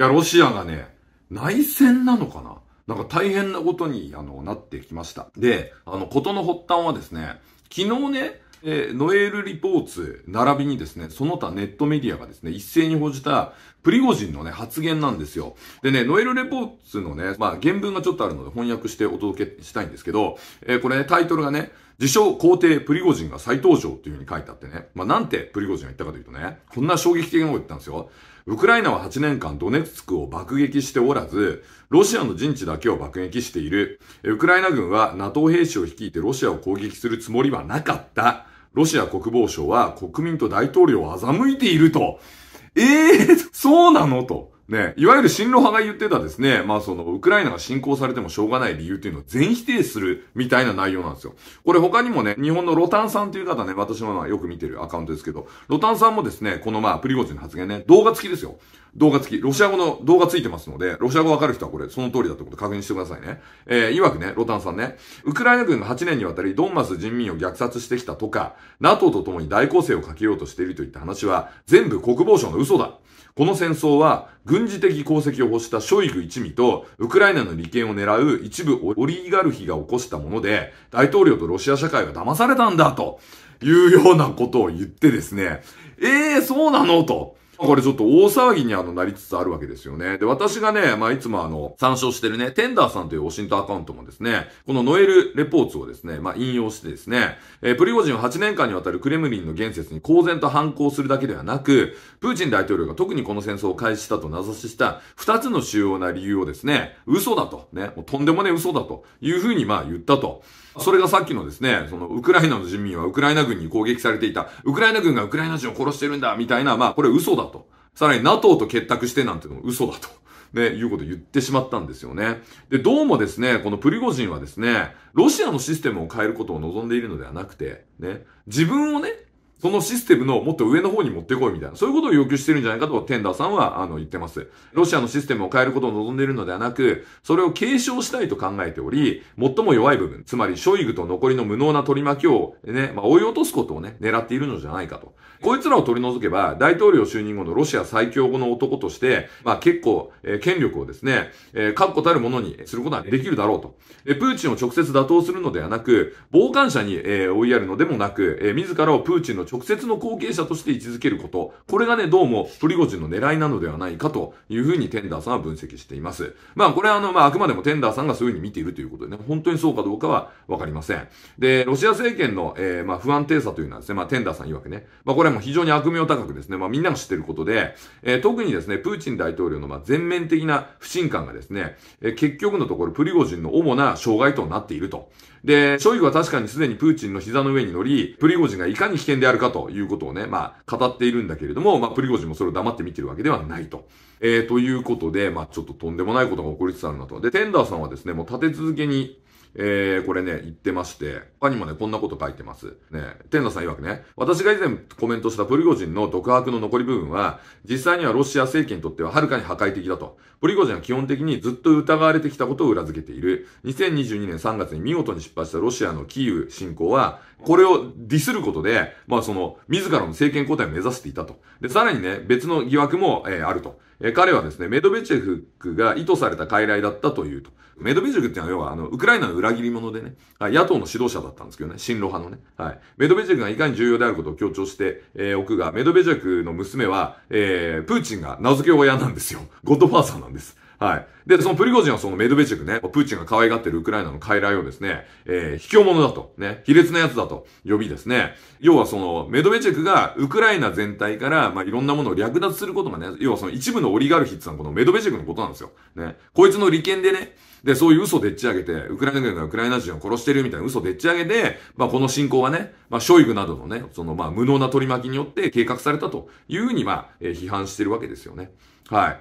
いや、ロシアがね、内戦なのかななんか大変なことに、あの、なってきました。で、あの、ことの発端はですね、昨日ね、えノエル・リポーツ、並びにですね、その他ネットメディアがですね、一斉に報じた、プリゴジンのね、発言なんですよ。でね、ノエル・レポーツのね、まあ、原文がちょっとあるので翻訳してお届けしたいんですけど、えー、これ、ね、タイトルがね、自称皇帝プリゴジンが再登場という風に書いてあってね。まあ、なんてプリゴジンが言ったかというとね、こんな衝撃的なこと言ったんですよ。ウクライナは8年間ドネツクを爆撃しておらず、ロシアの陣地だけを爆撃している。ウクライナ軍は NATO 兵士を率いてロシアを攻撃するつもりはなかった。ロシア国防省は国民と大統領を欺いていると。ええー、そうなのと。ね、いわゆる進路派が言ってたですね、まあその、ウクライナが侵攻されてもしょうがない理由っていうのを全否定するみたいな内容なんですよ。これ他にもね、日本のロタンさんっていう方ね、私のよく見てるアカウントですけど、ロタンさんもですね、このまあ、プリゴジンの発言ね、動画付きですよ。動画付き。ロシア語の動画ついてますので、ロシア語わかる人はこれ、その通りだってこと確認してくださいね。えー、曰くね、ロタンさんね、ウクライナ軍が8年にわたりドンマス人民を虐殺してきたとか、NATO と共に大攻勢をかけようとしているといった話は、全部国防省の嘘だ。この戦争は、軍軍事的功績を欲したショイグ一味と、ウクライナの利権を狙う一部オリガルヒが起こしたもので、大統領とロシア社会が騙されたんだというようなことを言ってですね、ええー、そうなのと。これちょっと大騒ぎにあのなりつつあるわけですよね。で、私がね、まあいつもあの、参照してるね、テンダーさんというオシントアカウントもですね、このノエルレポーツをですね、まあ引用してですね、えー、プリゴジンは8年間にわたるクレムリンの言説に公然と反抗するだけではなく、プーチン大統領が特にこの戦争を開始したと名指しした2つの主要な理由をですね、嘘だと、ね、もうとんでもね嘘だというふうにまあ言ったと。それがさっきのですね、その、ウクライナの人民はウクライナ軍に攻撃されていた、ウクライナ軍がウクライナ人を殺してるんだ、みたいな、まあ、これ嘘だと。さらに NATO と結託してなんていうのも嘘だと。ね、いうこと言ってしまったんですよね。で、どうもですね、このプリゴジンはですね、ロシアのシステムを変えることを望んでいるのではなくて、ね、自分をね、そのシステムのもっと上の方に持ってこいみたいな、そういうことを要求してるんじゃないかと、テンダーさんは、あの、言ってます。ロシアのシステムを変えることを望んでいるのではなく、それを継承したいと考えており、最も弱い部分、つまり、ショイグと残りの無能な取り巻きを、ね、まあ、追い落とすことをね、狙っているのじゃないかと。こいつらを取り除けば、大統領就任後のロシア最強後の男として、まあ、結構、えー、権力をですね、えー、確固たるものにすることはできるだろうと。で、プーチンを直接打倒するのではなく、傍観者に、えー、追いやるのでもなく、えー、自らをプーチンの直接の後継者として位置づけること、これがね、どうもプリゴジンの狙いなのではないかというふうにテンダーさんは分析しています。まあ、これはあの、まあ、あくまでもテンダーさんがそういうふうに見ているということでね、本当にそうかどうかはわかりません。で、ロシア政権の、えー、まあ、不安定さというのはですね、まあ、テンダーさん曰くね、まあ、これはもう非常に悪名高くですね、まあ、みんなが知ってることで、えー、特にですね、プーチン大統領の、まあ、全面的な不信感がですね、えー、結局のところ、プリゴジンの主な障害となっていると。で、ショイグは確かにすでにプーチンの膝の上に乗り、プリゴジンがいかに危険であるかということをね、まあ、語っているんだけれども、まあ、プリゴジンもそれを黙って見てるわけではないと。えー、ということで、まあ、ちょっととんでもないことが起こりつつあるなと。で、テンダーさんはですね、もう立て続けに、えー、これね、言ってまして、他にもね、こんなこと書いてます。ね、天野さん曰くね、私が以前コメントしたプリゴジンの独白の残り部分は、実際にはロシア政権にとってははるかに破壊的だと。プリゴジンは基本的にずっと疑われてきたことを裏付けている。2022年3月に見事に失敗したロシアのキーウ侵攻は、これをディスることで、まあその、自らの政権交代を目指していたと。で、さらにね、別の疑惑も、えー、あると。えー、彼はですね、メドベチェフが意図された傀儡だったというと。メドベチェフっていうのは要は、あの、ウクライナの裏切り者でね、はい、野党の指導者だったんですけどね、新ロ派のね、はい。メドベジェクがいかに重要であることを強調して、えー、おくが、メドベジェクの娘は、えー、プーチンが名付け親なんですよ。ゴッドファーザーなんです。はい。で、そのプリゴジンはそのメドベチェクね、プーチンが可愛がってるウクライナの傀儡をですね、えー、卑怯者だと、ね、卑劣な奴だと呼びですね、要はそのメドベチェクがウクライナ全体から、まあ、いろんなものを略奪することがね、要はその一部のオリガルヒってのはこのメドベチェクのことなんですよ。ね。こいつの利権でね、で、そういう嘘でっち上げて、ウクライナ軍がウクライナ人を殺してるみたいな嘘でっち上げて、まあ、この侵攻はね、まあ、ショイグなどのね、その、まあ、無能な取り巻きによって計画されたというふうに、まあ、えー、批判してるわけですよね。はい。